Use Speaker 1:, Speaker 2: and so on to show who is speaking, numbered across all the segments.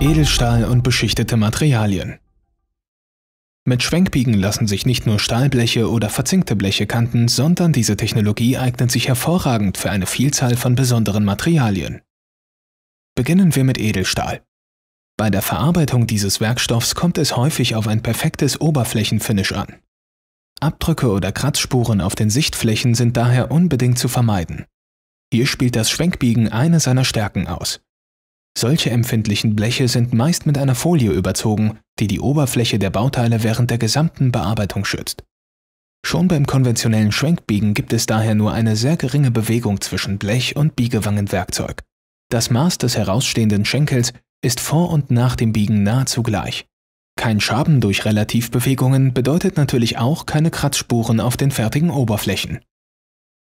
Speaker 1: Edelstahl und beschichtete Materialien. Mit Schwenkbiegen lassen sich nicht nur Stahlbleche oder verzinkte Bleche kanten, sondern diese Technologie eignet sich hervorragend für eine Vielzahl von besonderen Materialien. Beginnen wir mit Edelstahl. Bei der Verarbeitung dieses Werkstoffs kommt es häufig auf ein perfektes Oberflächenfinish an. Abdrücke oder Kratzspuren auf den Sichtflächen sind daher unbedingt zu vermeiden. Hier spielt das Schwenkbiegen eine seiner Stärken aus. Solche empfindlichen Bleche sind meist mit einer Folie überzogen, die die Oberfläche der Bauteile während der gesamten Bearbeitung schützt. Schon beim konventionellen Schwenkbiegen gibt es daher nur eine sehr geringe Bewegung zwischen Blech und Biegewangenwerkzeug. Das Maß des herausstehenden Schenkels ist vor und nach dem Biegen nahezu gleich. Kein Schaben durch Relativbewegungen bedeutet natürlich auch keine Kratzspuren auf den fertigen Oberflächen.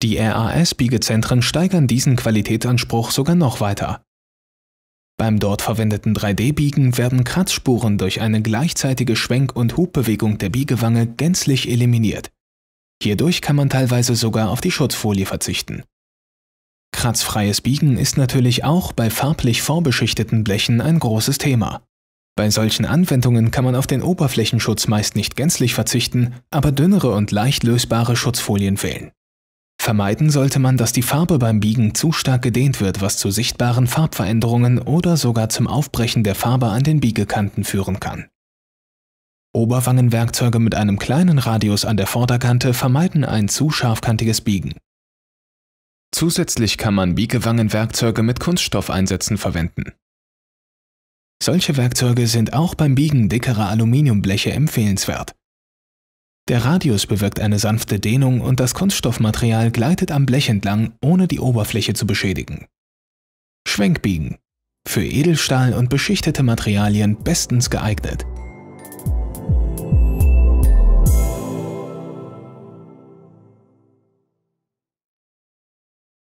Speaker 1: Die RAS-Biegezentren steigern diesen Qualitätsanspruch sogar noch weiter. Beim dort verwendeten 3D-Biegen werden Kratzspuren durch eine gleichzeitige Schwenk- und Hubbewegung der Biegewange gänzlich eliminiert. Hierdurch kann man teilweise sogar auf die Schutzfolie verzichten. Kratzfreies Biegen ist natürlich auch bei farblich vorbeschichteten Blechen ein großes Thema. Bei solchen Anwendungen kann man auf den Oberflächenschutz meist nicht gänzlich verzichten, aber dünnere und leicht lösbare Schutzfolien wählen. Vermeiden sollte man, dass die Farbe beim Biegen zu stark gedehnt wird, was zu sichtbaren Farbveränderungen oder sogar zum Aufbrechen der Farbe an den Biegekanten führen kann. Oberwangenwerkzeuge mit einem kleinen Radius an der Vorderkante vermeiden ein zu scharfkantiges Biegen. Zusätzlich kann man Biegewangenwerkzeuge mit Kunststoffeinsätzen verwenden. Solche Werkzeuge sind auch beim Biegen dickerer Aluminiumbleche empfehlenswert. Der Radius bewirkt eine sanfte Dehnung und das Kunststoffmaterial gleitet am Blech entlang, ohne die Oberfläche zu beschädigen. Schwenkbiegen. Für Edelstahl und beschichtete Materialien bestens geeignet.